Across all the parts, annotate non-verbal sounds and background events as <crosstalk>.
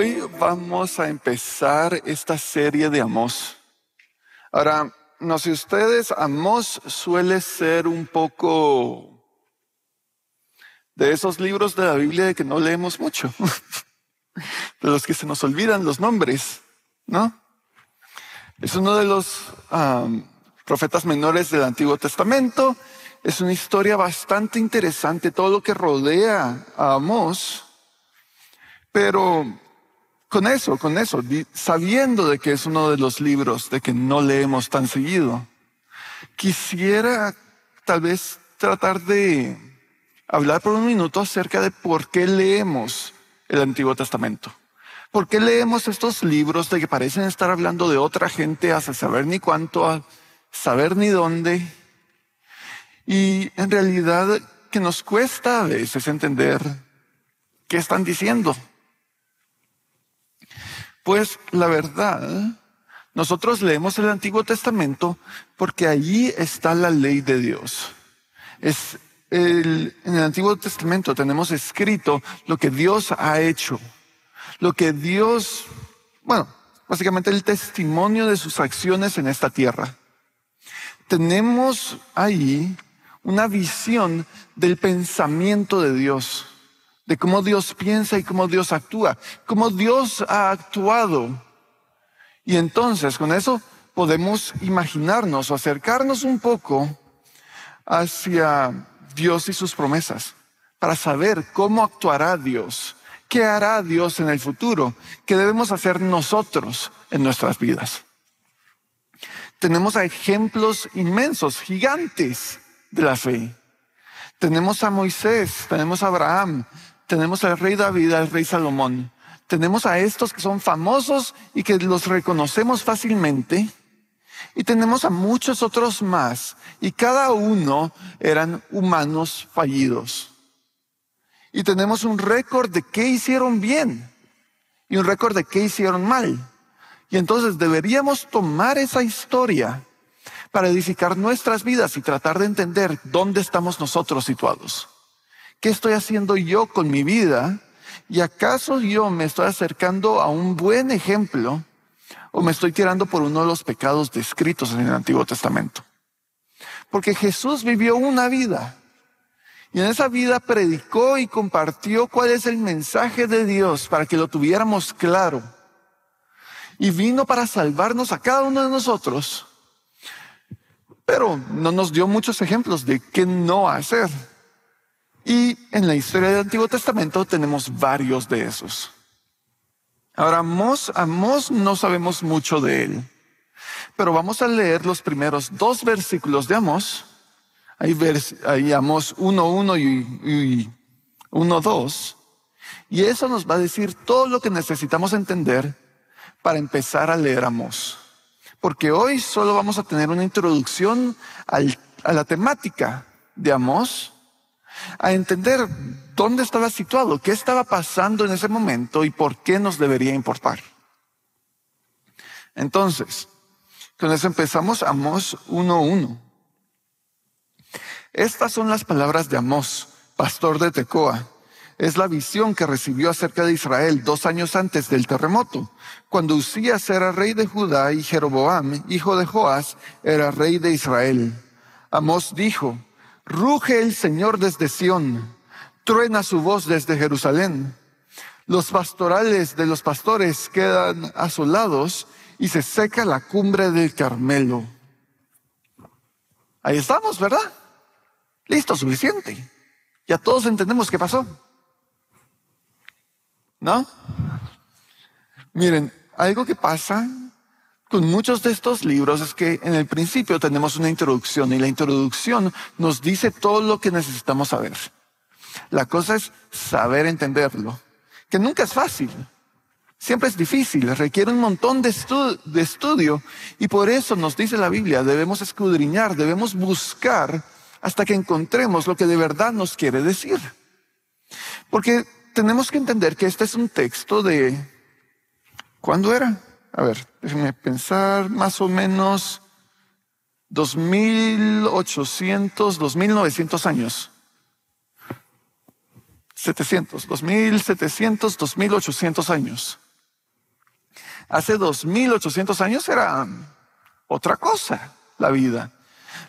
Hoy vamos a empezar esta serie de Amós. Ahora, no sé ustedes, Amós suele ser un poco de esos libros de la Biblia de que no leemos mucho, <laughs> de los que se nos olvidan los nombres, ¿no? Es uno de los profetas menores del Antiguo Testamento. Es una historia bastante interesante, todo lo que rodea a Amós. Pero con eso, con eso, sabiendo de que es uno de los libros de que no leemos tan seguido, quisiera tal vez tratar de hablar por un minuto acerca de por qué leemos el Antiguo Testamento. ¿Por qué leemos estos libros de que parecen estar hablando de otra gente hasta saber ni cuánto, a saber ni dónde? Y en realidad que nos cuesta a veces entender qué están diciendo. Pues la verdad, nosotros leemos el Antiguo Testamento porque allí está la ley de Dios. en el Antiguo Testamento tenemos escrito lo que Dios ha hecho, lo que Dios, bueno, básicamente el testimonio de sus acciones en esta tierra. Tenemos ahí una visión del pensamiento de Dios de cómo Dios piensa y cómo Dios actúa, cómo Dios ha actuado. Y entonces con eso podemos imaginarnos o acercarnos un poco hacia Dios y sus promesas para saber cómo actuará Dios, qué hará Dios en el futuro, qué debemos hacer nosotros en nuestras vidas. Tenemos a ejemplos inmensos, gigantes de la fe. Tenemos a Moisés, tenemos a Abraham, tenemos al rey David, al rey Salomón. Tenemos a estos que son famosos y que los reconocemos fácilmente. Y tenemos a muchos otros más. Y cada uno eran humanos fallidos. Y tenemos un récord de qué hicieron bien y un récord de qué hicieron mal. Y entonces deberíamos tomar esa historia para edificar nuestras vidas y tratar de entender dónde estamos nosotros situados. ¿Qué estoy haciendo yo con mi vida? ¿Y acaso yo me estoy acercando a un buen ejemplo o me estoy tirando por uno de los pecados descritos en el Antiguo Testamento? Porque Jesús vivió una vida y en esa vida predicó y compartió cuál es el mensaje de Dios para que lo tuviéramos claro. Y vino para salvarnos a cada uno de nosotros. Pero no nos dio muchos ejemplos de qué no hacer. Y en la historia del Antiguo Testamento tenemos varios de esos. Ahora, Amos, a no sabemos mucho de él, pero vamos a leer los primeros dos versículos de Amos. Hay, vers, uno Amos 1.1 y, uno 1.2. Y eso nos va a decir todo lo que necesitamos entender para empezar a leer Amos. Porque hoy solo vamos a tener una introducción a la temática de Amos a entender dónde estaba situado, qué estaba pasando en ese momento y por qué nos debería importar. Entonces, con eso empezamos Amós 1.1. Estas son las palabras de Amós, pastor de Tecoa. Es la visión que recibió acerca de Israel dos años antes del terremoto, cuando Usías era rey de Judá y Jeroboam, hijo de Joás, era rey de Israel. Amós dijo, Ruge el Señor desde Sión, truena su voz desde Jerusalén. Los pastorales de los pastores quedan asolados y se seca la cumbre del Carmelo. Ahí estamos, ¿verdad? Listo, suficiente. Ya todos entendemos qué pasó. ¿No? Miren, algo que pasa con muchos de estos libros es que en el principio tenemos una introducción y la introducción nos dice todo lo que necesitamos saber. La cosa es saber entenderlo, que nunca es fácil. Siempre es difícil, requiere un montón de, estudio y por eso nos dice la Biblia, debemos escudriñar, debemos buscar hasta que encontremos lo que de verdad nos quiere decir. Porque tenemos que entender que este es un texto de... ¿Cuándo era? a ver, déjenme pensar, más o menos 2800, 2900 años. 700, 2700, 2800 años. Hace 2800 años era otra cosa la vida.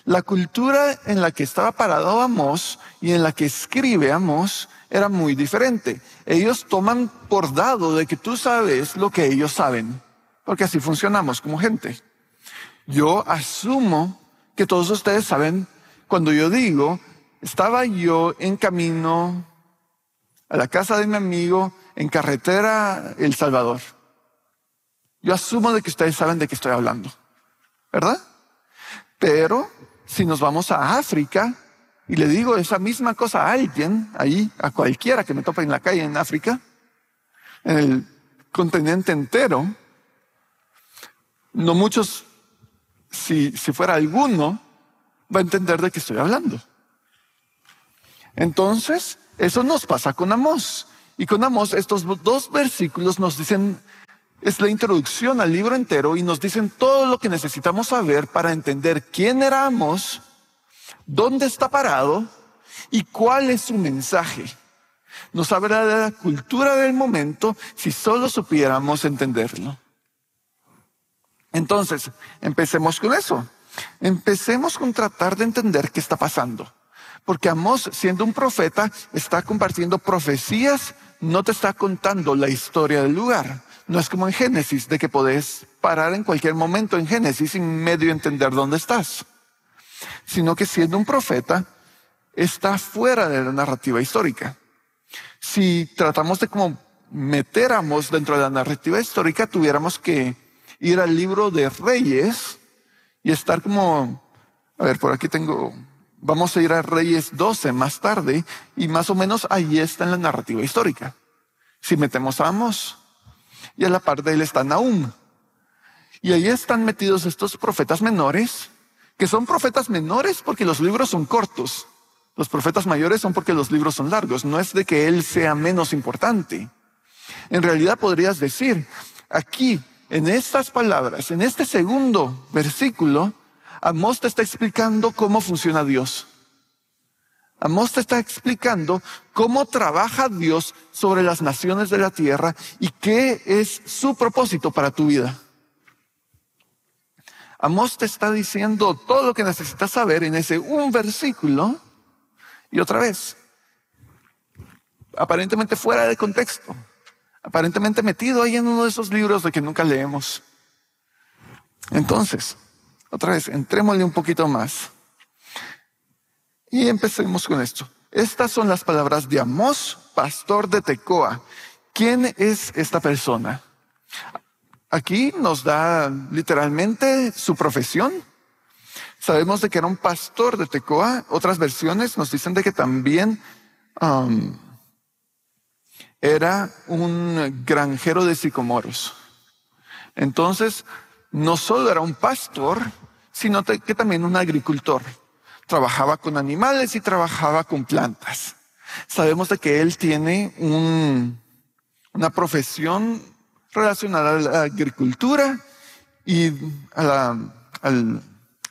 La cultura en la que estaba parado Amos y en la que escribe Amos era muy diferente. Ellos toman por dado de que tú sabes lo que ellos saben porque así funcionamos como gente. Yo asumo que todos ustedes saben cuando yo digo, estaba yo en camino a la casa de mi amigo en carretera El Salvador. Yo asumo de que ustedes saben de qué estoy hablando, ¿verdad? Pero si nos vamos a África y le digo esa misma cosa a alguien, ahí, a cualquiera que me tope en la calle en África, en el continente entero, no muchos, si, si fuera alguno, va a entender de qué estoy hablando. Entonces, eso nos pasa con Amós. Y con Amós, estos dos versículos nos dicen, es la introducción al libro entero y nos dicen todo lo que necesitamos saber para entender quién era Amós, dónde está parado y cuál es su mensaje. Nos habla de la cultura del momento si solo supiéramos entenderlo. Entonces, empecemos con eso. Empecemos con tratar de entender qué está pasando. Porque Amós, siendo un profeta, está compartiendo profecías, no te está contando la historia del lugar. No es como en Génesis, de que podés parar en cualquier momento en Génesis sin medio entender dónde estás. Sino que siendo un profeta, está fuera de la narrativa histórica. Si tratamos de como meter a dentro de la narrativa histórica, tuviéramos que ir al libro de Reyes y estar como, a ver, por aquí tengo, vamos a ir a Reyes 12 más tarde y más o menos ahí está en la narrativa histórica. Si metemos a Amos y a la par de él está Nahum. Y ahí están metidos estos profetas menores, que son profetas menores porque los libros son cortos. Los profetas mayores son porque los libros son largos. No es de que él sea menos importante. En realidad podrías decir, aquí en estas palabras, en este segundo versículo, Amós te está explicando cómo funciona Dios. Amós te está explicando cómo trabaja Dios sobre las naciones de la tierra y qué es su propósito para tu vida. Amós te está diciendo todo lo que necesitas saber en ese un versículo y otra vez, aparentemente fuera de contexto aparentemente metido ahí en uno de esos libros de que nunca leemos. Entonces, otra vez, entrémosle un poquito más. Y empecemos con esto. Estas son las palabras de Amós, pastor de Tecoa. ¿Quién es esta persona? Aquí nos da literalmente su profesión. Sabemos de que era un pastor de Tecoa. Otras versiones nos dicen de que también um, era un granjero de sicomoros. Entonces, no solo era un pastor, sino que también un agricultor. Trabajaba con animales y trabajaba con plantas. Sabemos de que él tiene un, una profesión relacionada a la agricultura y al,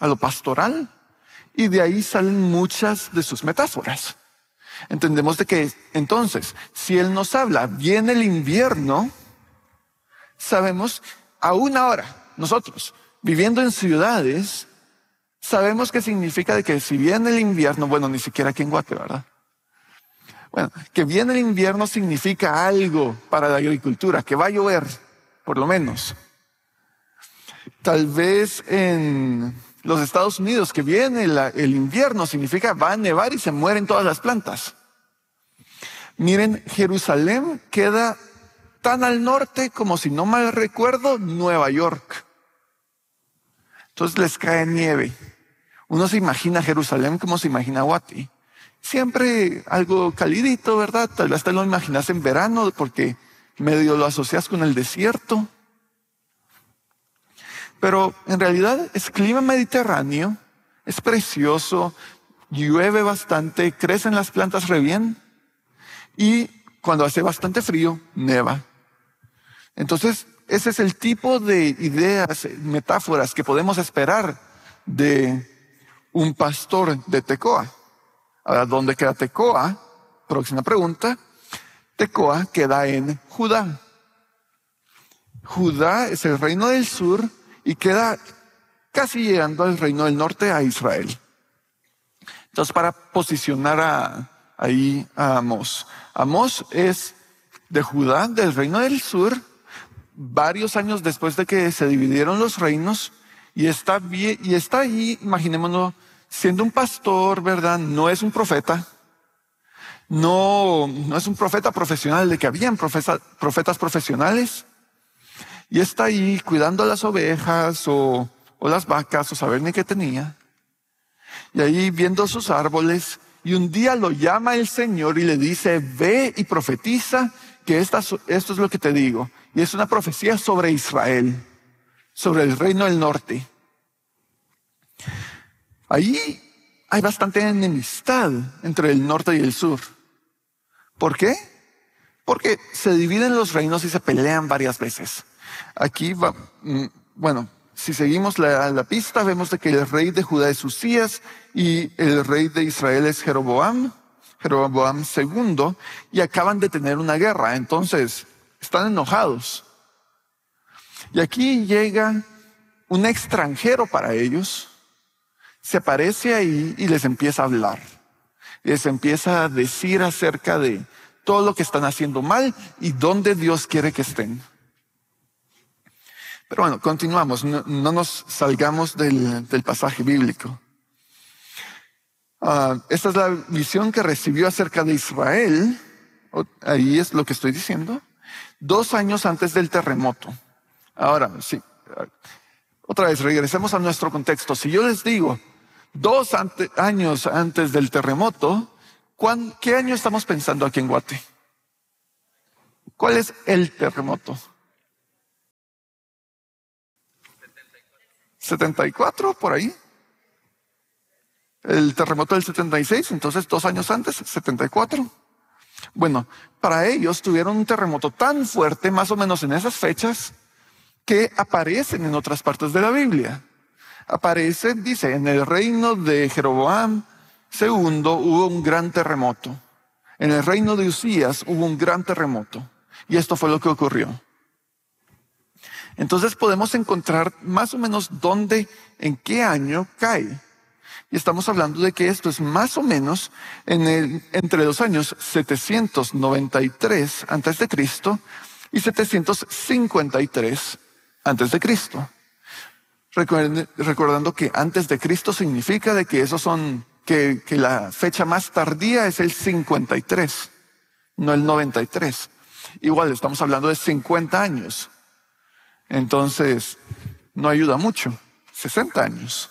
a lo pastoral, y de ahí salen muchas de sus metáforas. Entendemos de que entonces, si Él nos habla, viene el invierno, sabemos aún ahora, nosotros, viviendo en ciudades, sabemos qué significa de que si viene el invierno, bueno, ni siquiera aquí en Guate, ¿verdad? Bueno, que viene el invierno significa algo para la agricultura, que va a llover, por lo menos. Tal vez en los Estados Unidos, que viene el invierno, significa va a nevar y se mueren todas las plantas. Miren, Jerusalén queda tan al norte como, si no mal recuerdo, Nueva York. Entonces les cae nieve. Uno se imagina Jerusalén como se imagina Guati. Siempre algo calidito, ¿verdad? Tal vez te lo imaginas en verano porque medio lo asocias con el desierto. Pero en realidad es clima mediterráneo, es precioso, llueve bastante, crecen las plantas re bien y cuando hace bastante frío, neva. Entonces, ese es el tipo de ideas, metáforas que podemos esperar de un pastor de Tecoa. Ahora, ¿dónde queda Tecoa? Próxima pregunta. Tecoa queda en Judá. Judá es el reino del sur y queda casi llegando al reino del norte a Israel. Entonces, para posicionar ahí a Amos Amos es de Judá, del reino del sur, varios años después de que se dividieron los reinos, y está, y está ahí, imaginémonos, siendo un pastor, ¿verdad? No es un profeta. No, no es un profeta profesional, de que habían profetas profesionales. Y está ahí cuidando las ovejas o, las vacas o saber ni qué tenía. Y ahí viendo sus árboles. Y un día lo llama el Señor y le dice, ve y profetiza que esto es lo que te digo. Y es una profecía sobre Israel, sobre el reino del norte. Ahí hay bastante enemistad entre el norte y el sur. ¿Por qué? Porque se dividen los reinos y se pelean varias veces. Aquí va, mm, bueno, si seguimos la, pista, vemos que el rey de Judá es Usías y el rey de Israel es Jeroboam, Jeroboam II, y acaban de tener una guerra. Entonces, están enojados. Y aquí llega un extranjero para ellos, se aparece ahí y les empieza a hablar. Les empieza a decir acerca de todo lo que están haciendo mal y dónde Dios quiere que estén. Pero bueno, continuamos, no, nos salgamos del, del pasaje bíblico. Ah, esta es la visión que recibió acerca de Israel, ahí es lo que estoy diciendo, dos años antes del terremoto. Ahora, sí, otra vez, regresemos a nuestro contexto. Si yo les digo, dos años antes del terremoto, ¿qué año estamos pensando aquí en Guate? ¿Cuál es el terremoto? 74, por ahí. El terremoto del 76, entonces dos años antes, 74. Bueno, para ellos tuvieron un terremoto tan fuerte, más o menos en esas fechas, que aparecen en otras partes de la Biblia. Aparece, dice, en el reino de Jeroboam II hubo un gran terremoto. En el reino de Usías hubo un gran terremoto. Y esto fue lo que ocurrió. Entonces podemos encontrar más o menos dónde, en qué año cae. Y estamos hablando de que esto es más o menos en el, entre los años 793 antes de Cristo y 753 antes de Cristo. Recordando que antes de Cristo significa de que esos son, que, que la fecha más tardía es el 53, no el 93. Igual estamos hablando de 50 años. Entonces, no ayuda mucho. 60 años.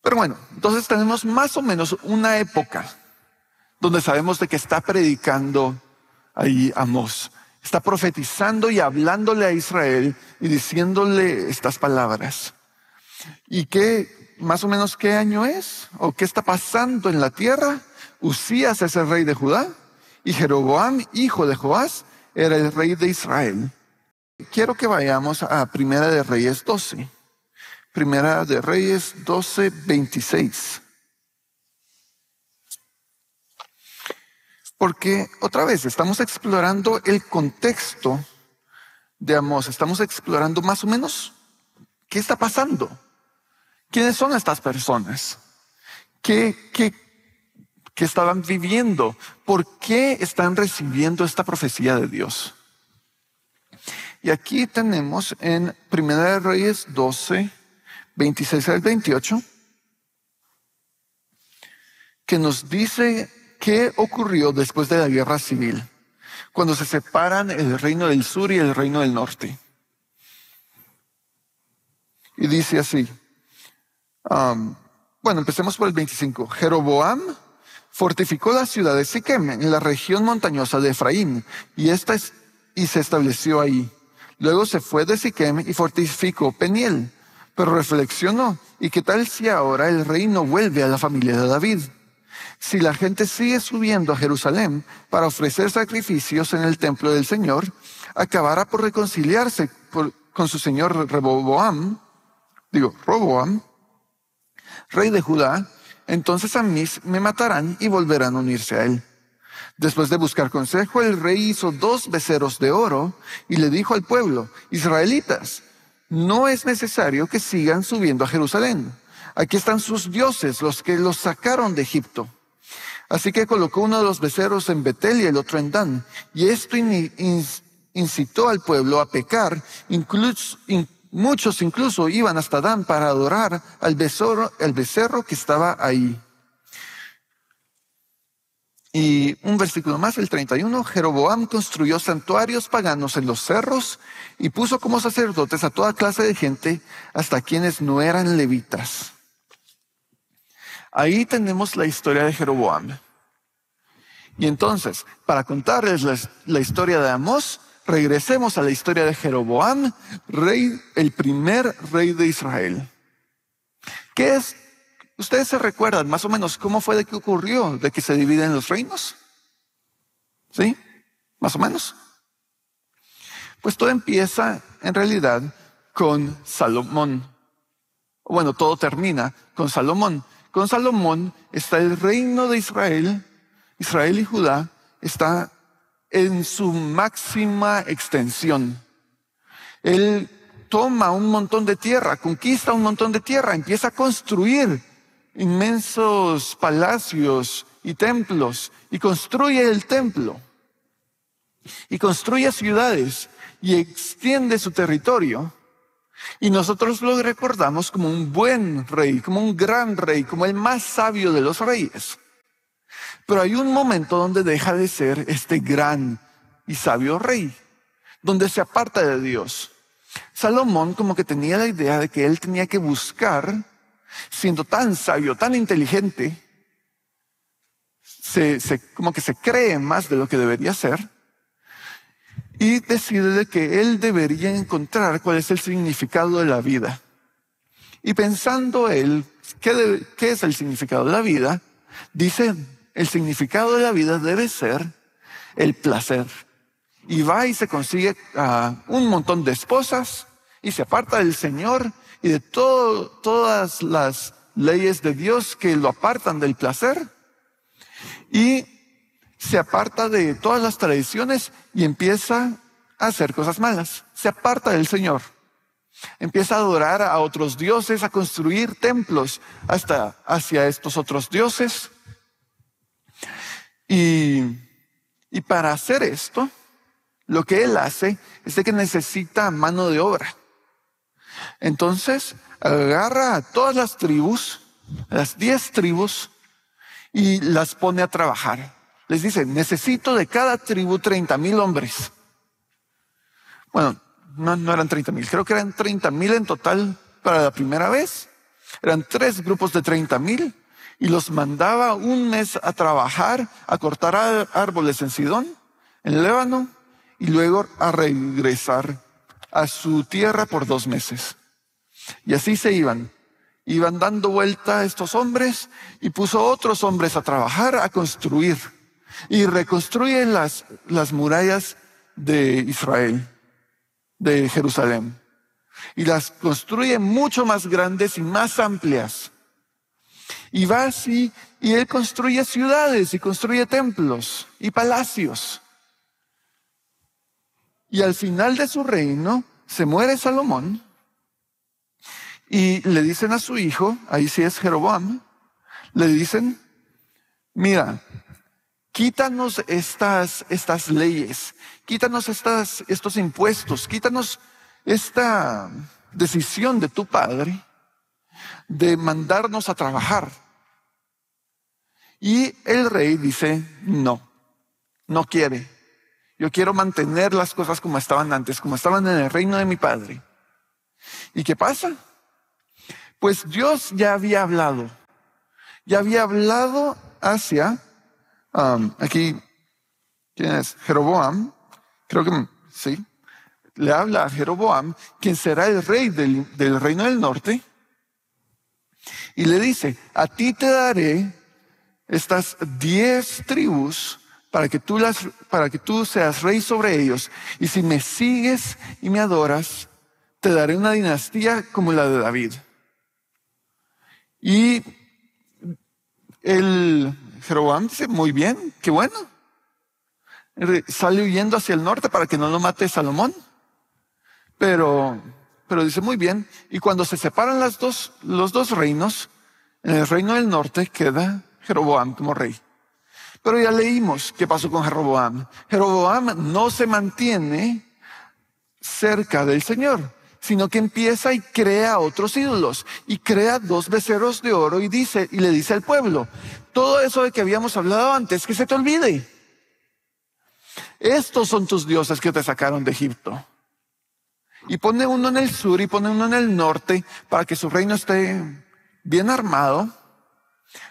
Pero bueno, entonces tenemos más o menos una época donde sabemos de que está predicando ahí Amós. Está profetizando y hablándole a Israel y diciéndole estas palabras. ¿Y qué, más o menos qué año es? ¿O qué está pasando en la tierra? Usías es el rey de Judá y Jeroboam, hijo de Joás, era el rey de Israel. Quiero que vayamos a Primera de Reyes 12. Primera de Reyes 12, 26. Porque otra vez estamos explorando el contexto de Amós, estamos explorando más o menos qué está pasando, quiénes son estas personas, qué, qué, que estaban viviendo. ¿Por qué están recibiendo esta profecía de Dios? Y aquí tenemos en Primera de Reyes 12, 26 al 28, que nos dice qué ocurrió después de la guerra civil, cuando se separan el reino del sur y el reino del norte. Y dice así, um, bueno, empecemos por el 25. Jeroboam Fortificó la ciudad de Siquem en la región montañosa de Efraín y, esta y se estableció ahí. Luego se fue de Siquem y fortificó Peniel. Pero reflexionó, ¿y qué tal si ahora el reino vuelve a la familia de David? Si la gente sigue subiendo a Jerusalén para ofrecer sacrificios en el templo del Señor, acabará por reconciliarse con su señor Reboboam, digo, Roboam, rey de Judá, entonces a mí me matarán y volverán a unirse a él. Después de buscar consejo, el rey hizo dos beceros de oro y le dijo al pueblo, israelitas, no es necesario que sigan subiendo a Jerusalén. Aquí están sus dioses, los que los sacaron de Egipto. Así que colocó uno de los beceros en Betel y el otro en Dan. Y esto incitó al pueblo a pecar, incluso, Muchos incluso iban hasta Dan para adorar al becerro, que estaba ahí. Y un versículo más, el 31, Jeroboam construyó santuarios paganos en los cerros y puso como sacerdotes a toda clase de gente, hasta quienes no eran levitas. Ahí tenemos la historia de Jeroboam. Y entonces, para contarles la, historia de Amós, Regresemos a la historia de Jeroboam, rey, el primer rey de Israel. ¿Qué es? Ustedes se recuerdan más o menos cómo fue de que ocurrió, de que se dividen los reinos. ¿Sí? Más o menos. Pues todo empieza en realidad con Salomón. Bueno, todo termina con Salomón. Con Salomón está el reino de Israel, Israel y Judá está en su máxima extensión. Él toma un montón de tierra, conquista un montón de tierra, empieza a construir inmensos palacios y templos y construye el templo y construye ciudades y extiende su territorio. Y nosotros lo recordamos como un buen rey, como un gran rey, como el más sabio de los reyes. Pero hay un momento donde deja de ser este gran y sabio rey, donde se aparta de Dios. Salomón como que tenía la idea de que él tenía que buscar, siendo tan sabio, tan inteligente, se, se, como que se cree más de lo que debería ser, y decide que él debería encontrar cuál es el significado de la vida. Y pensando él, qué es el significado de la vida? Dice, el significado de la vida debe ser el placer. Y va y se consigue a un montón de esposas y se aparta del Señor y de todas las leyes de Dios que lo apartan del placer. Y se aparta de todas las tradiciones y empieza a hacer cosas malas. Se aparta del Señor. Empieza a adorar a otros dioses, a construir templos hasta hacia estos otros dioses. Y, para hacer esto, lo que él hace es que necesita mano de obra. Entonces agarra a todas las tribus, las diez tribus, y las pone a trabajar. Les dice, necesito de cada tribu treinta mil hombres. Bueno, no, no eran treinta mil, creo que eran treinta mil en total para la primera vez. Eran tres grupos de treinta mil y los mandaba un mes a trabajar, a cortar árboles en Sidón, en Lébano, y luego a regresar a su tierra por dos meses. Y así se iban. Iban dando vuelta estos hombres y puso otros hombres a trabajar, a construir y reconstruyen las, las murallas de Israel, de Jerusalén. Y las construye mucho más grandes y más amplias y va así y él construye ciudades y construye templos y palacios. Y al final de su reino se muere Salomón y le dicen a su hijo, ahí sí es Jeroboam, le dicen, mira, quítanos estas, estas leyes, quítanos estas, estos impuestos, quítanos esta decisión de tu padre de mandarnos a trabajar. Y el rey dice, no, no quiere. Yo quiero mantener las cosas como estaban antes, como estaban en el reino de mi padre. ¿Y qué pasa? Pues Dios ya había hablado, ya había hablado hacia, um, aquí, ¿quién es? Jeroboam, creo que sí, le habla a Jeroboam, quien será el rey del, del reino del norte, y le dice, a ti te daré estas diez tribus para que tú las, para que tú seas rey sobre ellos. Y si me sigues y me adoras, te daré una dinastía como la de David. Y el Jeroboam dice, muy bien, qué bueno. Sale huyendo hacia el norte para que no lo mate Salomón. Pero pero dice muy bien, y cuando se separan las dos, los dos reinos, en el reino del norte queda Jeroboam como rey. Pero ya leímos qué pasó con Jeroboam. Jeroboam no se mantiene cerca del Señor, sino que empieza y crea otros ídolos y crea dos beceros de oro y dice y le dice al pueblo, todo eso de que habíamos hablado antes que se te olvide. Estos son tus dioses que te sacaron de Egipto. Y pone uno en el sur y pone uno en el norte para que su reino esté bien armado,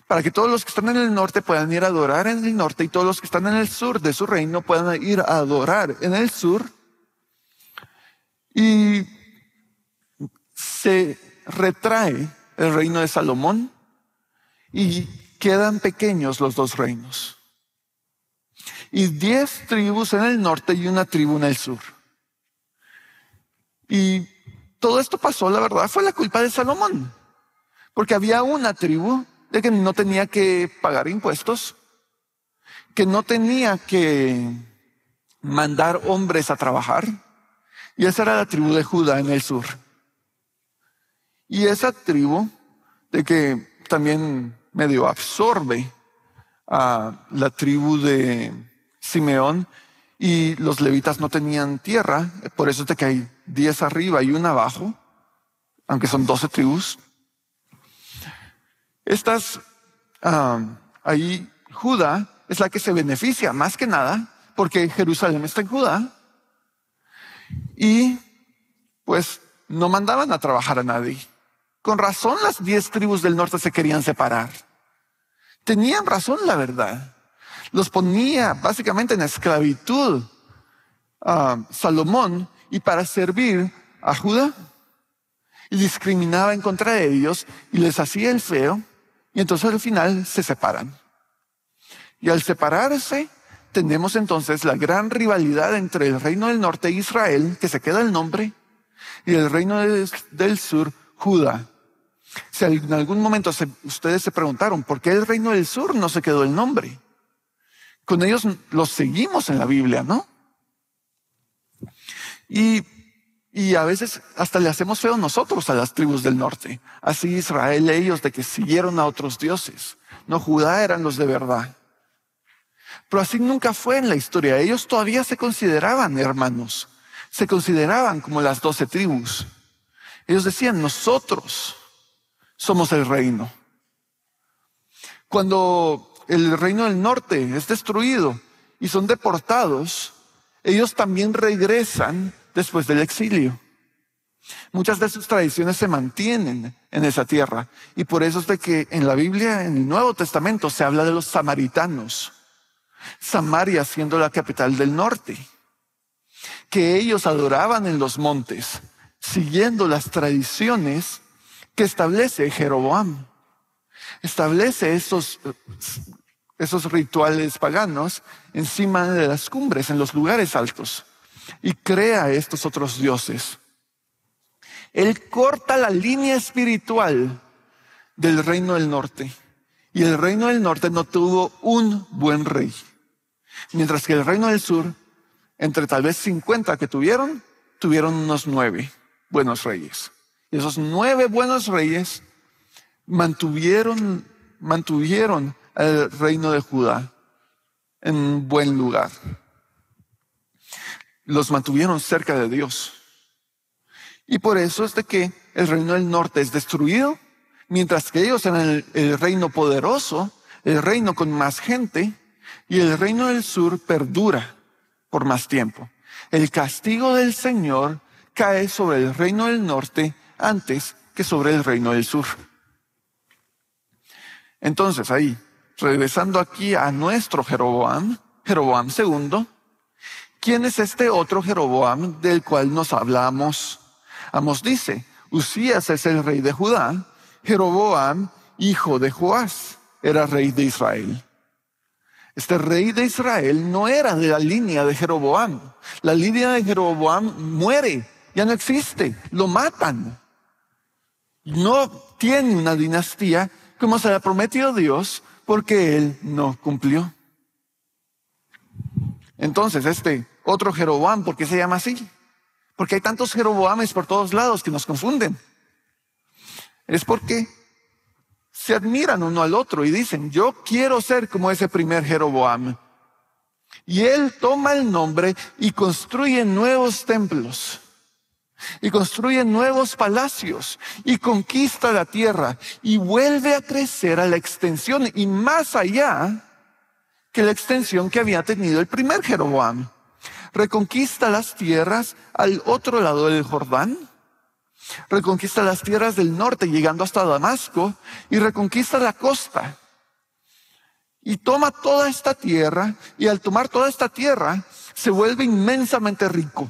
para que todos los que están en el norte puedan ir a adorar en el norte y todos los que están en el sur de su reino puedan ir a adorar en el sur. Y se retrae el reino de Salomón y quedan pequeños los dos reinos. Y diez tribus en el norte y una tribu en el sur. Y todo esto pasó, la verdad, fue la culpa de Salomón, porque había una tribu de que no tenía que pagar impuestos, que no tenía que mandar hombres a trabajar, y esa era la tribu de Judá en el sur. Y esa tribu de que también medio absorbe a la tribu de Simeón, y los levitas no tenían tierra, por eso es que hay 10 arriba y una abajo, aunque son 12 tribus. Estas, ah, ahí Judá es la que se beneficia más que nada, porque Jerusalén está en Judá, y pues no mandaban a trabajar a nadie. Con razón las 10 tribus del norte se querían separar. Tenían razón, la verdad los ponía básicamente en esclavitud a Salomón y para servir a Judá. Y discriminaba en contra de ellos y les hacía el feo. Y entonces al final se separan. Y al separarse, tenemos entonces la gran rivalidad entre el reino del norte Israel, que se queda el nombre, y el reino del sur, Judá. Si en algún momento ustedes se preguntaron, ¿por qué el reino del sur no se quedó el nombre? con ellos los seguimos en la Biblia, ¿no? Y, y, a veces hasta le hacemos feo nosotros a las tribus del norte. Así Israel ellos de que siguieron a otros dioses. No, Judá eran los de verdad. Pero así nunca fue en la historia. Ellos todavía se consideraban hermanos. Se consideraban como las doce tribus. Ellos decían, nosotros somos el reino. Cuando el reino del norte es destruido y son deportados, ellos también regresan después del exilio. Muchas de sus tradiciones se mantienen en esa tierra y por eso es de que en la Biblia, en el Nuevo Testamento, se habla de los samaritanos, Samaria siendo la capital del norte, que ellos adoraban en los montes, siguiendo las tradiciones que establece Jeroboam establece esos, esos rituales paganos encima de las cumbres, en los lugares altos, y crea estos otros dioses. Él corta la línea espiritual del reino del norte. Y el reino del norte no tuvo un buen rey. Mientras que el reino del sur, entre tal vez 50 que tuvieron, tuvieron unos nueve buenos reyes. Y esos nueve buenos reyes mantuvieron, mantuvieron al reino de Judá en buen lugar. Los mantuvieron cerca de Dios. Y por eso es de que el reino del norte es destruido, mientras que ellos eran el reino poderoso, el reino con más gente, y el reino del sur perdura por más tiempo. El castigo del Señor cae sobre el reino del norte antes que sobre el reino del sur. Entonces ahí, regresando aquí a nuestro Jeroboam, Jeroboam II, ¿quién es este otro Jeroboam del cual nos hablamos? Amos dice, Usías es el rey de Judá, Jeroboam, hijo de Joás, era rey de Israel. Este rey de Israel no era de la línea de Jeroboam. La línea de Jeroboam muere, ya no existe, lo matan. No tiene una dinastía como se ha prometido Dios, porque él no cumplió. Entonces, este otro Jeroboam, ¿por qué se llama así? Porque hay tantos Jeroboames por todos lados que nos confunden. Es porque se admiran uno al otro y dicen, yo quiero ser como ese primer Jeroboam. Y él toma el nombre y construye nuevos templos y construye nuevos palacios y conquista la tierra y vuelve a crecer a la extensión y más allá que la extensión que había tenido el primer Jeroboam. Reconquista las tierras al otro lado del Jordán, reconquista las tierras del norte llegando hasta Damasco y reconquista la costa. Y toma toda esta tierra y al tomar toda esta tierra se vuelve inmensamente rico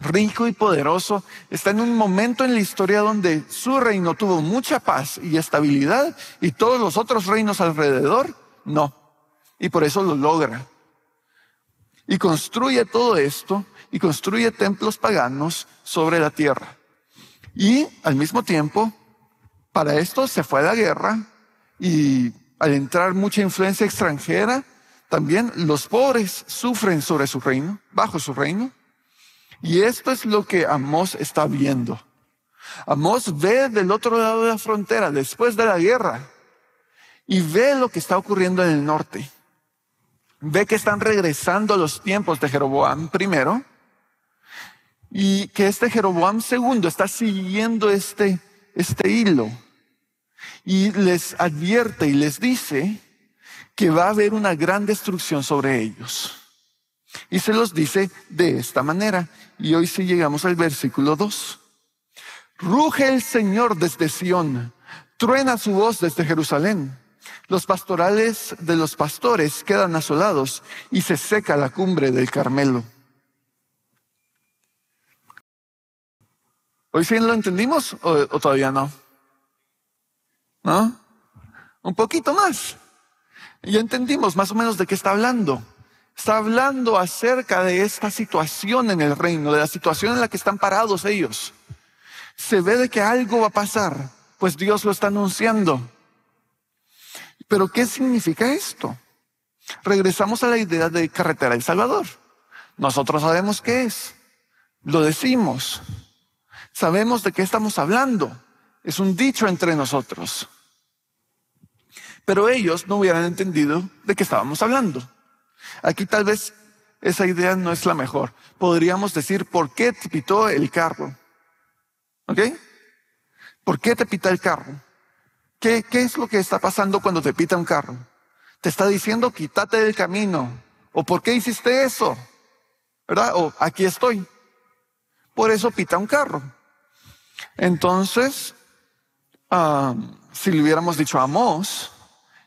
rico y poderoso, está en un momento en la historia donde su reino tuvo mucha paz y estabilidad y todos los otros reinos alrededor no. Y por eso lo logra. Y construye todo esto y construye templos paganos sobre la tierra. Y al mismo tiempo, para esto se fue a la guerra y al entrar mucha influencia extranjera, también los pobres sufren sobre su reino, bajo su reino y esto es lo que Amós está viendo. Amós ve del otro lado de la frontera, después de la guerra, y ve lo que está ocurriendo en el norte. Ve que están regresando los tiempos de Jeroboam primero y que este Jeroboam segundo está siguiendo este, este hilo y les advierte y les dice que va a haber una gran destrucción sobre ellos. Y se los dice de esta manera. Y hoy sí llegamos al versículo 2. Ruge el Señor desde Sión, truena su voz desde Jerusalén. Los pastorales de los pastores quedan asolados y se seca la cumbre del Carmelo. ¿Hoy sí lo entendimos o, todavía no? ¿No? Un poquito más. Ya entendimos más o menos de qué está hablando está hablando acerca de esta situación en el reino, de la situación en la que están parados ellos. Se ve de que algo va a pasar, pues Dios lo está anunciando. Pero ¿qué significa esto? Regresamos a la idea de carretera del Salvador. Nosotros sabemos qué es. Lo decimos. Sabemos de qué estamos hablando. Es un dicho entre nosotros. Pero ellos no hubieran entendido de qué estábamos hablando. Aquí tal vez esa idea no es la mejor. Podríamos decir, ¿por qué te pitó el carro? ¿Ok? ¿Por qué te pita el carro? ¿Qué, ¿Qué es lo que está pasando cuando te pita un carro? Te está diciendo, quítate del camino. ¿O por qué hiciste eso? ¿Verdad? O aquí estoy. Por eso pita un carro. Entonces, ah, si le hubiéramos dicho a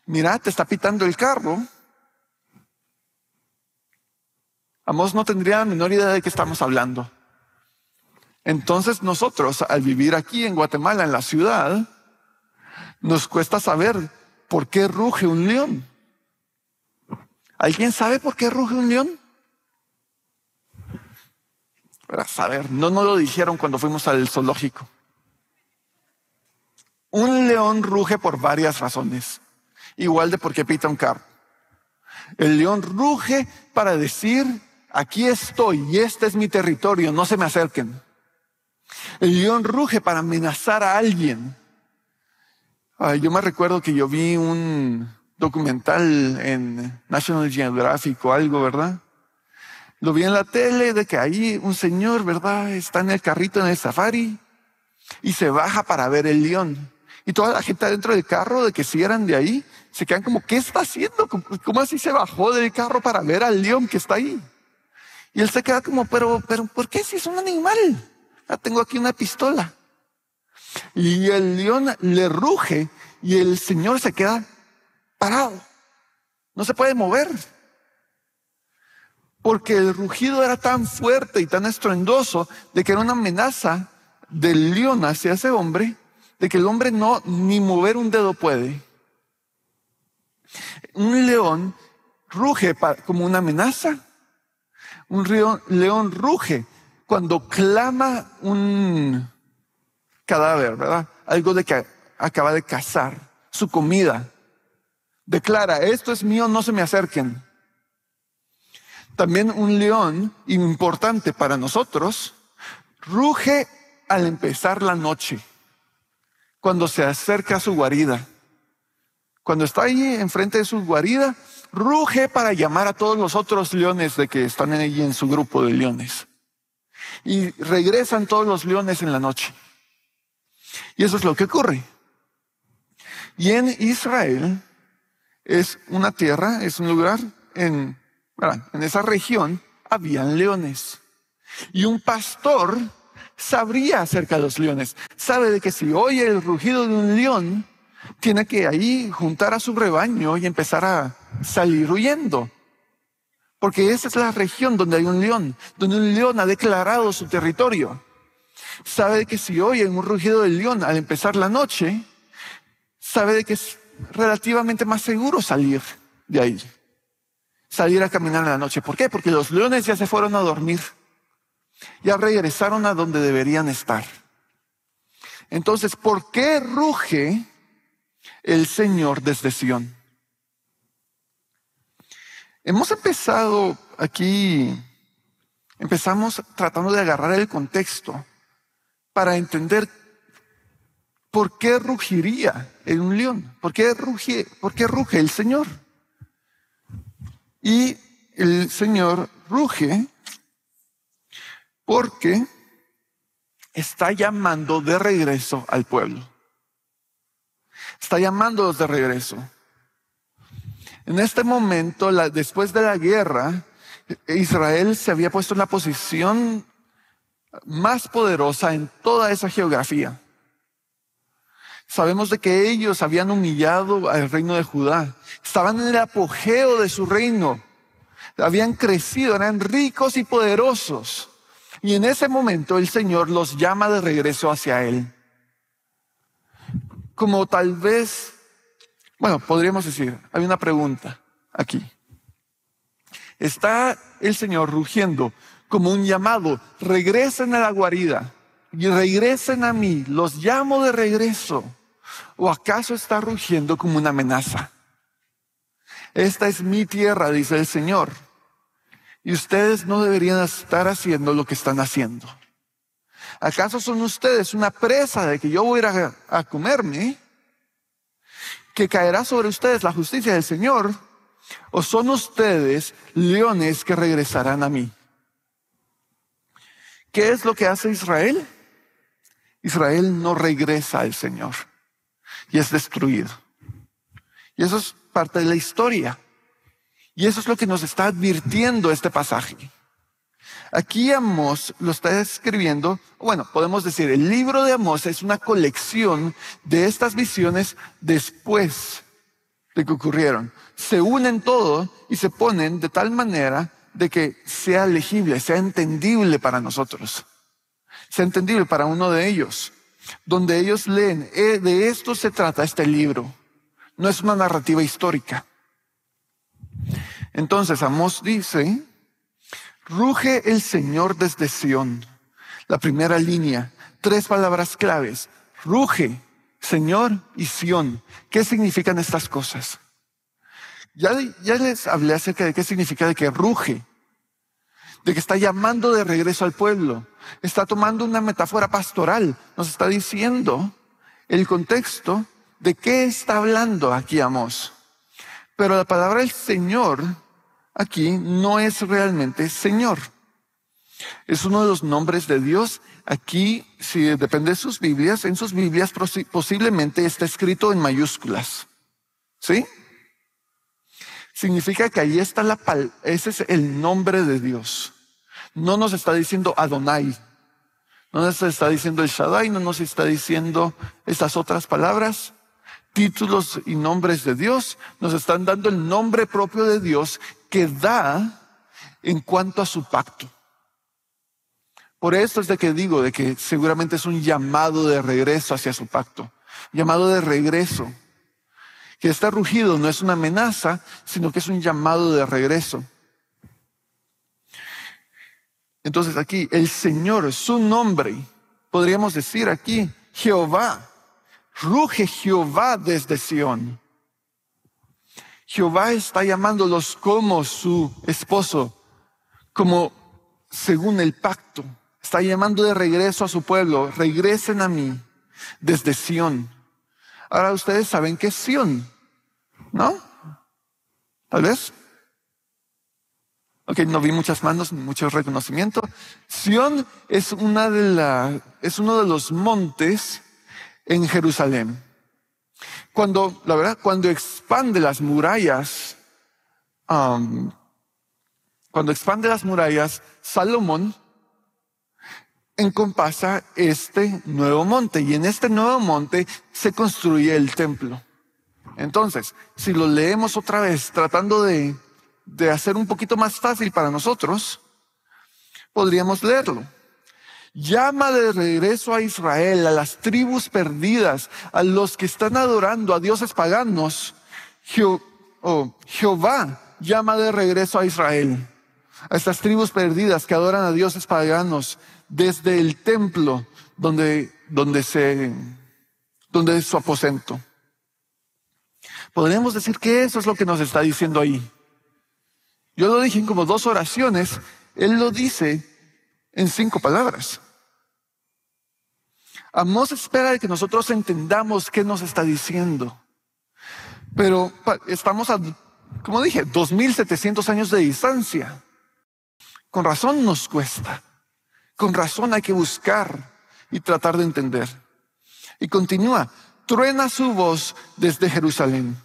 mira, te está pitando el carro Amós no tendría la menor idea de qué estamos hablando. Entonces nosotros, al vivir aquí en Guatemala, en la ciudad, nos cuesta saber por qué ruge un león. ¿Alguien sabe por qué ruge un león? Para saber, no nos lo dijeron cuando fuimos al zoológico. Un león ruge por varias razones, igual de por qué pita un carro. El león ruge para decir aquí estoy y este es mi territorio, no se me acerquen. El león ruge para amenazar a alguien. yo me recuerdo que yo vi un documental en National Geographic o algo, ¿verdad? Lo vi en la tele de que ahí un señor, ¿verdad? Está en el carrito en el safari y se baja para ver el león. Y toda la gente adentro del carro, de que si eran de ahí, se quedan como, ¿qué está haciendo? ¿Cómo así se bajó del carro para ver al león que está ahí? Y él se queda como, pero, pero, ¿por qué si es un animal? Ah, tengo aquí una pistola. Y el león le ruge y el señor se queda parado. No se puede mover. Porque el rugido era tan fuerte y tan estruendoso de que era una amenaza del león hacia ese hombre, de que el hombre no ni mover un dedo puede. Un león ruge como una amenaza un león ruge cuando clama un cadáver, ¿verdad? Algo de que acaba de cazar, su comida. Declara, esto es mío, no se me acerquen. También un león importante para nosotros ruge al empezar la noche, cuando se acerca a su guarida. Cuando está ahí enfrente de su guarida, ruge para llamar a todos los otros leones de que están allí en su grupo de leones. Y regresan todos los leones en la noche. Y eso es lo que ocurre. Y en Israel es una tierra, es un lugar en, en esa región habían leones. Y un pastor sabría acerca de los leones. Sabe de que si oye el rugido de un león, tiene que ahí juntar a su rebaño y empezar a salir huyendo. Porque esa es la región donde hay un león, donde un león ha declarado su territorio. Sabe que si oye un rugido del león al empezar la noche, sabe de que es relativamente más seguro salir de ahí. Salir a caminar en la noche. ¿Por qué? Porque los leones ya se fueron a dormir. Ya regresaron a donde deberían estar. Entonces, ¿por qué ruge el Señor desde Sión. Hemos empezado aquí, empezamos tratando de agarrar el contexto para entender por qué rugiría en un león, por qué ruge, por qué ruge el Señor. Y el Señor ruge porque está llamando de regreso al pueblo está llamándolos de regreso. En este momento, después de la guerra, Israel se había puesto en la posición más poderosa en toda esa geografía. Sabemos de que ellos habían humillado al reino de Judá. Estaban en el apogeo de su reino. Habían crecido, eran ricos y poderosos. Y en ese momento el Señor los llama de regreso hacia Él como tal vez, bueno, podríamos decir, hay una pregunta aquí. Está el Señor rugiendo como un llamado, regresen a la guarida y regresen a mí, los llamo de regreso. ¿O acaso está rugiendo como una amenaza? Esta es mi tierra, dice el Señor. Y ustedes no deberían estar haciendo lo que están haciendo. ¿Acaso son ustedes una presa de que yo voy a ir a, comerme? ¿Que caerá sobre ustedes la justicia del Señor? ¿O son ustedes leones que regresarán a mí? ¿Qué es lo que hace Israel? Israel no regresa al Señor y es destruido. Y eso es parte de la historia. Y eso es lo que nos está advirtiendo este pasaje. Aquí Amos lo está escribiendo, bueno, podemos decir, el libro de Amos es una colección de estas visiones después de que ocurrieron. Se unen todo y se ponen de tal manera de que sea legible, sea entendible para nosotros, sea entendible para uno de ellos, donde ellos leen, eh, de esto se trata este libro, no es una narrativa histórica. Entonces Amos dice, Ruge el Señor desde Sión. La primera línea, tres palabras claves. Ruge, Señor y Sión. ¿Qué significan estas cosas? Ya, les hablé acerca de qué significa de que ruge, de que está llamando de regreso al pueblo. Está tomando una metáfora pastoral. Nos está diciendo el contexto de qué está hablando aquí Amós. Pero la palabra el Señor aquí no es realmente Señor. Es uno de los nombres de Dios. Aquí, si depende de sus Biblias, en sus Biblias posiblemente está escrito en mayúsculas. ¿Sí? Significa que ahí está la pal ese es el nombre de Dios. No nos está diciendo Adonai. No nos está diciendo el Shaddai, no nos está diciendo estas otras palabras títulos y nombres de Dios, nos están dando el nombre propio de Dios que da en cuanto a su pacto. Por esto es de que digo, de que seguramente es un llamado de regreso hacia su pacto, llamado de regreso. Que está rugido no es una amenaza, sino que es un llamado de regreso. Entonces aquí, el Señor, su nombre, podríamos decir aquí, Jehová, ruge Jehová desde Sión. Jehová está llamándolos como su esposo, como según el pacto. Está llamando de regreso a su pueblo. Regresen a mí desde Sión. Ahora ustedes saben que es Sion, ¿no? Tal vez. Ok, no vi muchas manos, mucho reconocimiento. Sión es, una de la, es uno de los montes en Jerusalén. Cuando, la verdad, cuando expande las murallas, cuando expande las murallas, Salomón encompasa este nuevo monte y en este nuevo monte se construye el templo. Entonces, si lo leemos otra vez tratando de, de hacer un poquito más fácil para nosotros, podríamos leerlo. Llama de regreso a Israel, a las tribus perdidas, a los que están adorando a dioses paganos. Oh, Jehová llama de regreso a Israel, a estas tribus perdidas que adoran a dioses paganos desde el templo donde, donde se, donde es su aposento. Podríamos decir que eso es lo que nos está diciendo ahí. Yo lo dije en como dos oraciones, él lo dice en cinco palabras. Amós espera de que nosotros entendamos qué nos está diciendo. Pero estamos a, como dije, 2.700 años de distancia. Con razón nos cuesta. Con razón hay que buscar y tratar de entender. Y continúa, truena su voz desde Jerusalén.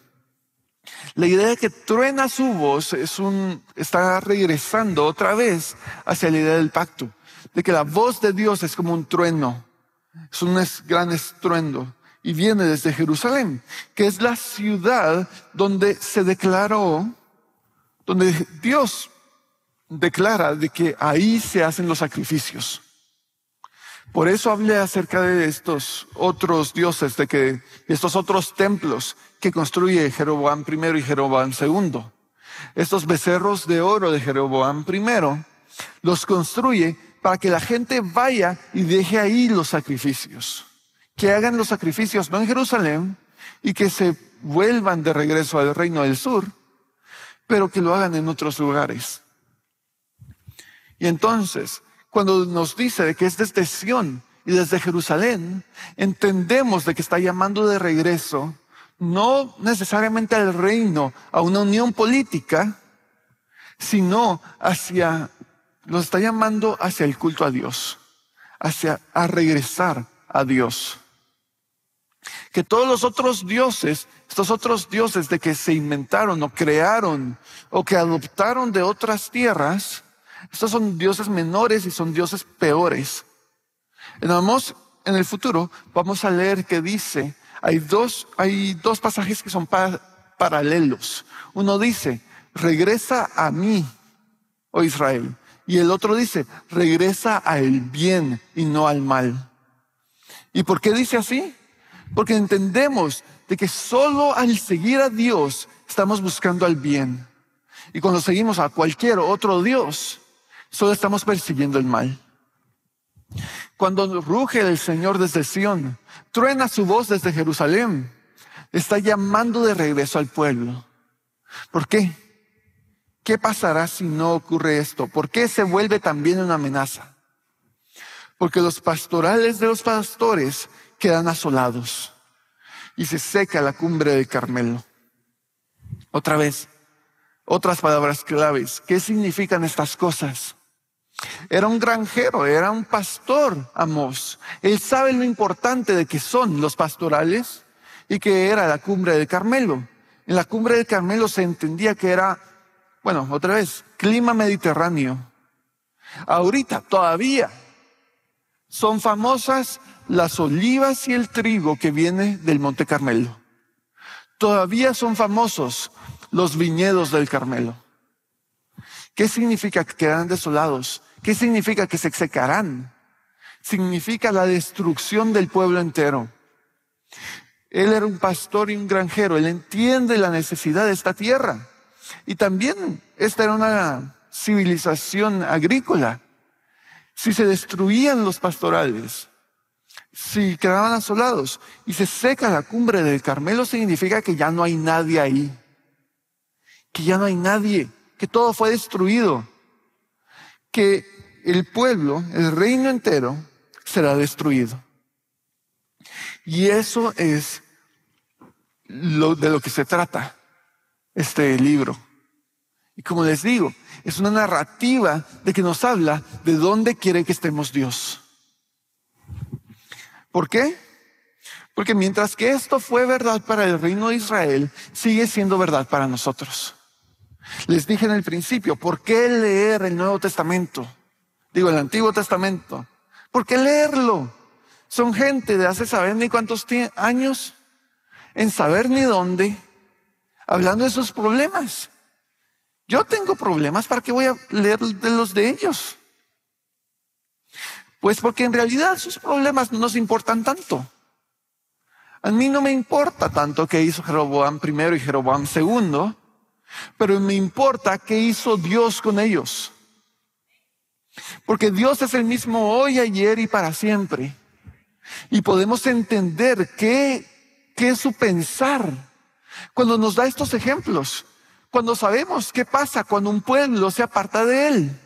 La idea de que truena su voz es un, está regresando otra vez hacia la idea del pacto, de que la voz de Dios es como un trueno, es un gran estruendo y viene desde Jerusalén, que es la ciudad donde se declaró, donde Dios declara de que ahí se hacen los sacrificios. Por eso hablé acerca de estos otros dioses, de que estos otros templos que construye Jeroboam I y Jeroboam II. Estos becerros de oro de Jeroboam I los construye para que la gente vaya y deje ahí los sacrificios. Que hagan los sacrificios no en Jerusalén y que se vuelvan de regreso al reino del sur, pero que lo hagan en otros lugares. Y entonces, cuando nos dice que es desde Sión y desde Jerusalén, entendemos de que está llamando de regreso, no necesariamente al reino, a una unión política, sino hacia nos está llamando hacia el culto a Dios, hacia a regresar a Dios. Que todos los otros dioses, estos otros dioses de que se inventaron o crearon o que adoptaron de otras tierras, estos son dioses menores y son dioses peores. en el futuro vamos a leer que dice, hay dos, hay dos pasajes que son paralelos. Uno dice, regresa a mí, oh Israel, y el otro dice, regresa al bien y no al mal. ¿Y por qué dice así? Porque entendemos de que solo al seguir a Dios estamos buscando al bien. Y cuando seguimos a cualquier otro Dios, solo estamos persiguiendo el mal. Cuando ruge el Señor desde Sión, truena su voz desde Jerusalén, está llamando de regreso al pueblo. ¿Por qué? ¿Qué pasará si no ocurre esto? ¿Por qué se vuelve también una amenaza? Porque los pastorales de los pastores quedan asolados y se seca la cumbre del Carmelo. Otra vez, otras palabras claves. ¿Qué significan estas cosas? Era un granjero, era un pastor, Amos. Él sabe lo importante de que son los pastorales y que era la cumbre del Carmelo. En la cumbre del Carmelo se entendía que era bueno, otra vez, clima mediterráneo. Ahorita todavía son famosas las olivas y el trigo que viene del Monte Carmelo. Todavía son famosos los viñedos del Carmelo. ¿Qué significa que quedarán desolados? ¿Qué significa que se secarán? Significa la destrucción del pueblo entero. Él era un pastor y un granjero, él entiende la necesidad de esta tierra. Y también esta era una civilización agrícola. Si se destruían los pastorales, si quedaban asolados y se seca la cumbre del Carmelo, significa que ya no hay nadie ahí, que ya no hay nadie, que todo fue destruido, que el pueblo, el reino entero, será destruido. Y eso es lo de lo que se trata este libro. Y como les digo, es una narrativa de que nos habla de dónde quiere que estemos Dios. ¿Por qué? Porque mientras que esto fue verdad para el reino de Israel, sigue siendo verdad para nosotros. Les dije en el principio, ¿por qué leer el Nuevo Testamento? Digo, el Antiguo Testamento. ¿Por qué leerlo? Son gente de hace saber ni cuántos años, en saber ni dónde, hablando de sus problemas. Yo tengo problemas, ¿para qué voy a leer de los de ellos? Pues porque en realidad sus problemas no nos importan tanto. A mí no me importa tanto qué hizo Jeroboam primero y Jeroboam segundo, pero me importa qué hizo Dios con ellos. Porque Dios es el mismo hoy, ayer y para siempre. Y podemos entender qué, qué es su pensar cuando nos da estos ejemplos, cuando sabemos qué pasa cuando un pueblo se aparta de él,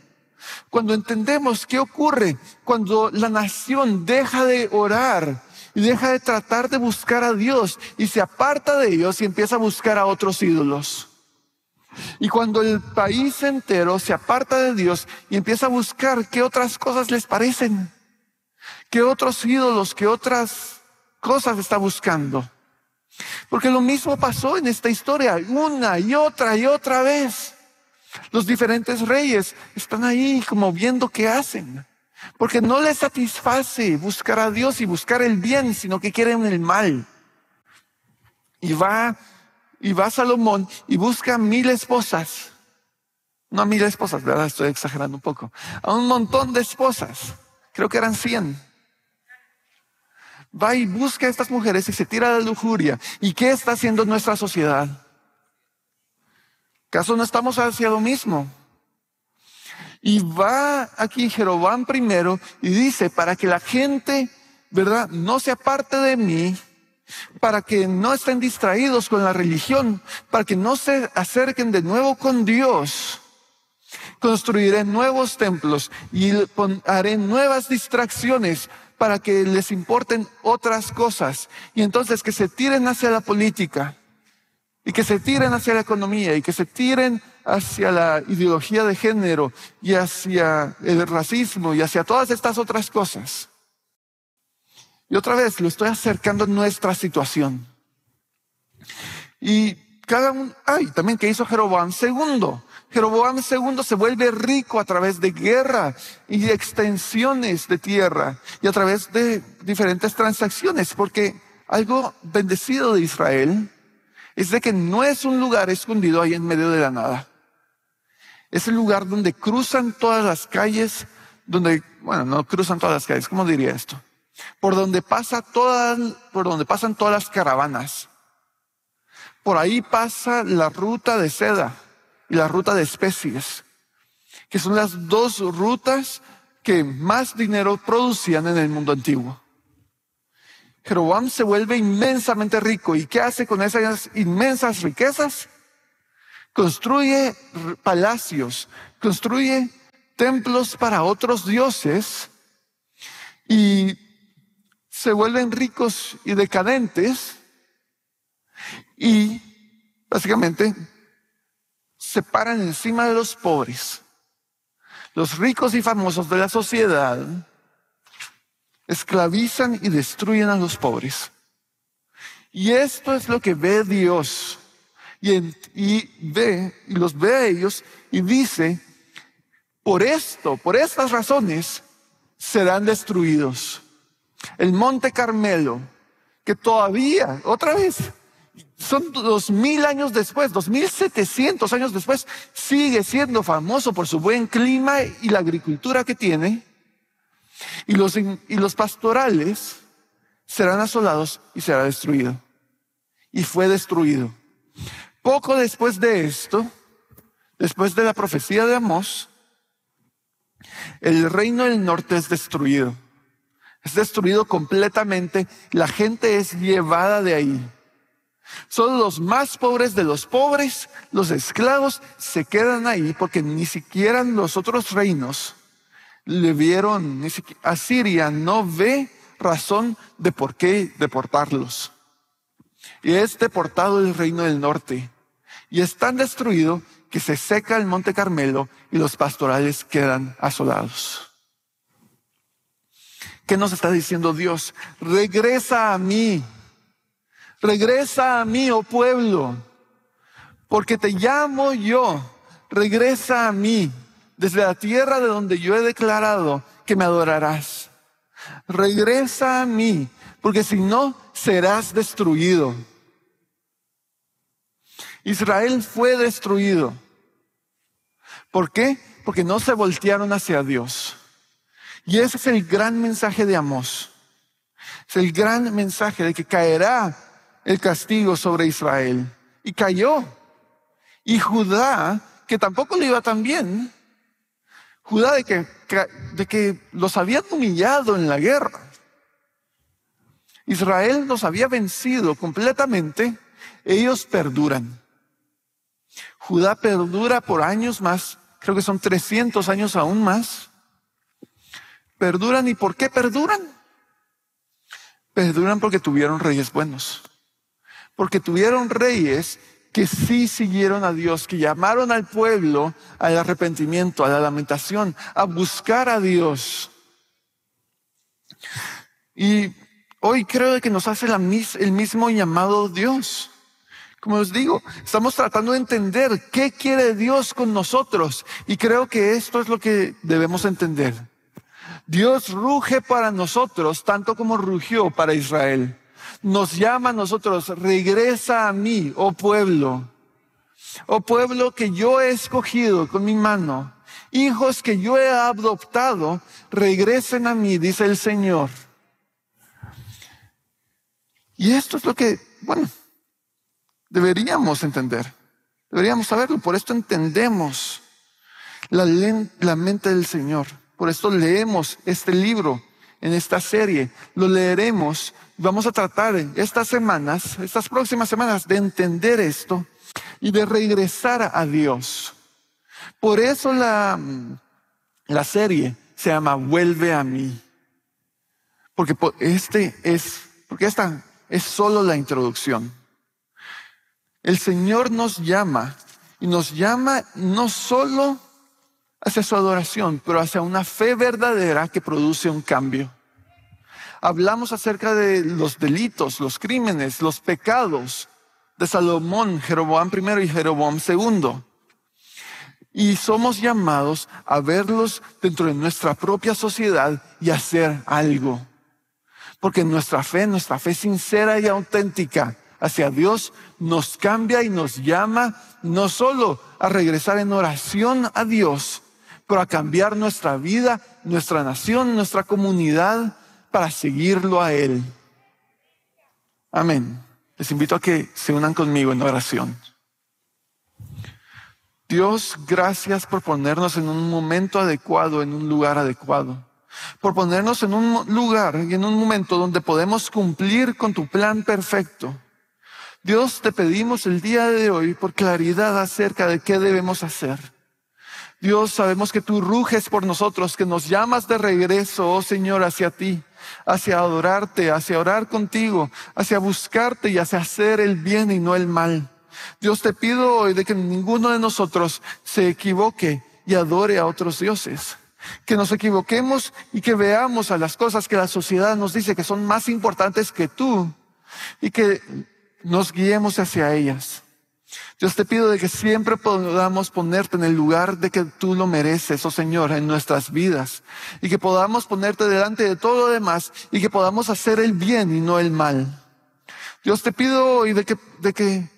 cuando entendemos qué ocurre cuando la nación deja de orar y deja de tratar de buscar a Dios y se aparta de ellos y empieza a buscar a otros ídolos. Y cuando el país entero se aparta de Dios y empieza a buscar qué otras cosas les parecen, qué otros ídolos, qué otras cosas está buscando. Porque lo mismo pasó en esta historia, una y otra y otra vez. Los diferentes reyes están ahí como viendo qué hacen. Porque no les satisface buscar a Dios y buscar el bien, sino que quieren el mal. Y va, y va Salomón y busca mil esposas. No a mil esposas, ¿verdad? Estoy exagerando un poco. A un montón de esposas. Creo que eran cien va y busca a estas mujeres y se tira de la lujuria. ¿Y qué está haciendo nuestra sociedad? ¿Caso no estamos hacia lo mismo? Y va aquí Jeroboam primero y dice, para que la gente, ¿verdad? No se aparte de mí, para que no estén distraídos con la religión, para que no se acerquen de nuevo con Dios. Construiré nuevos templos y haré nuevas distracciones para que les importen otras cosas. Y entonces que se tiren hacia la política y que se tiren hacia la economía y que se tiren hacia la ideología de género y hacia el racismo y hacia todas estas otras cosas. Y otra vez lo estoy acercando a nuestra situación. Y cada uno, ay, también que hizo Jeroboam segundo. Jeroboam II se vuelve rico a través de guerra y extensiones de tierra y a través de diferentes transacciones, porque algo bendecido de Israel es de que no es un lugar escondido ahí en medio de la nada. Es el lugar donde cruzan todas las calles, donde, bueno, no cruzan todas las calles, ¿cómo diría esto? Por donde pasa todas, por donde pasan todas las caravanas. Por ahí pasa la ruta de seda y la ruta de especies, que son las dos rutas que más dinero producían en el mundo antiguo. Jeroboam se vuelve inmensamente rico y ¿qué hace con esas inmensas riquezas? Construye palacios, construye templos para otros dioses y se vuelven ricos y decadentes y básicamente se paran encima de los pobres, los ricos y famosos de la sociedad, esclavizan y destruyen a los pobres. Y esto es lo que ve Dios. Y, y, ve, y los ve a ellos y dice, por esto, por estas razones, serán destruidos. El monte Carmelo, que todavía, otra vez, son dos mil años después, dos mil setecientos años después, sigue siendo famoso por su buen clima y la agricultura que tiene. Y los, y los pastorales serán asolados y será destruido. Y fue destruido. Poco después de esto, después de la profecía de Amós, el reino del norte es destruido. Es destruido completamente. La gente es llevada de ahí. Son los más pobres de los pobres, los esclavos, se quedan ahí porque ni siquiera los otros reinos le vieron, ni siquiera, Asiria no ve razón de por qué deportarlos. Y es deportado el reino del norte. Y es tan destruido que se seca el monte Carmelo y los pastorales quedan asolados. ¿Qué nos está diciendo Dios? Regresa a mí Regresa a mí, oh pueblo, porque te llamo yo. Regresa a mí desde la tierra de donde yo he declarado que me adorarás. Regresa a mí, porque si no, serás destruido. Israel fue destruido. ¿Por qué? Porque no se voltearon hacia Dios. Y ese es el gran mensaje de Amós. Es el gran mensaje de que caerá el castigo sobre Israel y cayó. Y Judá, que tampoco le iba tan bien, Judá de que, de que los habían humillado en la guerra. Israel los había vencido completamente, ellos perduran. Judá perdura por años más, creo que son 300 años aún más. Perduran y ¿por qué perduran? Perduran porque tuvieron reyes buenos porque tuvieron reyes que sí siguieron a Dios, que llamaron al pueblo al arrepentimiento, a la lamentación, a buscar a Dios. Y hoy creo que nos hace el mismo llamado Dios. Como os digo, estamos tratando de entender qué quiere Dios con nosotros y creo que esto es lo que debemos entender. Dios ruge para nosotros tanto como rugió para Israel nos llama a nosotros, regresa a mí, oh pueblo, oh pueblo que yo he escogido con mi mano, hijos que yo he adoptado, regresen a mí, dice el Señor. Y esto es lo que, bueno, deberíamos entender, deberíamos saberlo, por esto entendemos la, la mente del Señor, por esto leemos este libro en esta serie, lo leeremos Vamos a tratar estas semanas, estas próximas semanas, de entender esto y de regresar a Dios. Por eso la, mm, la serie se llama Vuelve a mí. Porque este es, porque esta es solo la introducción. El Señor nos llama y nos llama no solo hacia su adoración, pero hacia una fe verdadera que produce un cambio hablamos acerca de los delitos, los crímenes, los pecados de Salomón, Jeroboam I y Jeroboam II. Y somos llamados a verlos dentro de nuestra propia sociedad y hacer algo. Porque nuestra fe, nuestra fe sincera y auténtica hacia Dios nos cambia y nos llama no solo a regresar en oración a Dios, pero a cambiar nuestra vida, nuestra nación, nuestra comunidad, para seguirlo a Él. Amén. Les invito a que se unan conmigo en oración. Dios, gracias por ponernos en un momento adecuado, en un lugar adecuado. Por ponernos en un lugar y en un momento donde podemos cumplir con tu plan perfecto. Dios, te pedimos el día de hoy por claridad acerca de qué debemos hacer. Dios, sabemos que tú ruges por nosotros, que nos llamas de regreso, oh Señor, hacia ti hacia adorarte, hacia orar contigo, hacia buscarte y hacia hacer el bien y no el mal. Dios te pido hoy de que ninguno de nosotros se equivoque y adore a otros dioses. Que nos equivoquemos y que veamos a las cosas que la sociedad nos dice que son más importantes que tú y que nos guiemos hacia ellas. Dios te pido de que siempre podamos ponerte en el lugar de que tú lo mereces, oh Señor, en nuestras vidas. Y que podamos ponerte delante de todo lo demás y que podamos hacer el bien y no el mal. Dios te pido hoy de que, de que,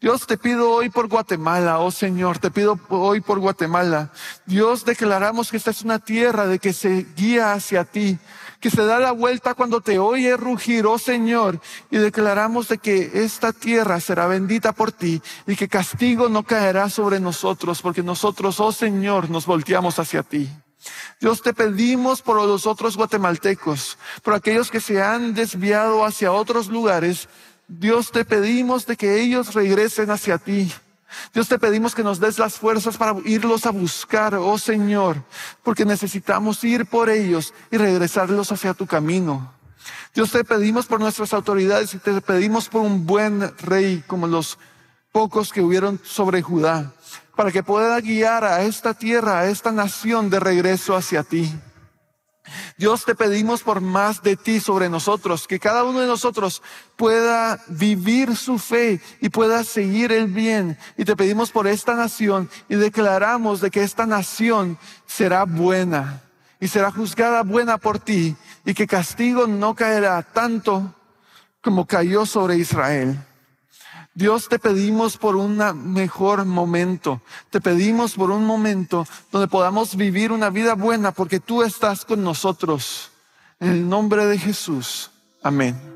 Dios te pido hoy por Guatemala, oh Señor, te pido hoy por Guatemala. Dios declaramos que esta es una tierra de que se guía hacia ti, que se da la vuelta cuando te oye rugir, oh Señor, y declaramos de que esta tierra será bendita por ti y que castigo no caerá sobre nosotros, porque nosotros, oh Señor, nos volteamos hacia ti. Dios te pedimos por los otros guatemaltecos, por aquellos que se han desviado hacia otros lugares, Dios te pedimos de que ellos regresen hacia ti, Dios te pedimos que nos des las fuerzas para irlos a buscar, oh Señor, porque necesitamos ir por ellos y regresarlos hacia tu camino. Dios te pedimos por nuestras autoridades y te pedimos por un buen rey como los pocos que hubieron sobre Judá, para que pueda guiar a esta tierra, a esta nación de regreso hacia ti. Dios te pedimos por más de ti sobre nosotros, que cada uno de nosotros pueda vivir su fe y pueda seguir el bien. Y te pedimos por esta nación y declaramos de que esta nación será buena y será juzgada buena por ti y que castigo no caerá tanto como cayó sobre Israel. Dios, te pedimos por un mejor momento. Te pedimos por un momento donde podamos vivir una vida buena porque tú estás con nosotros. En el nombre de Jesús. Amén.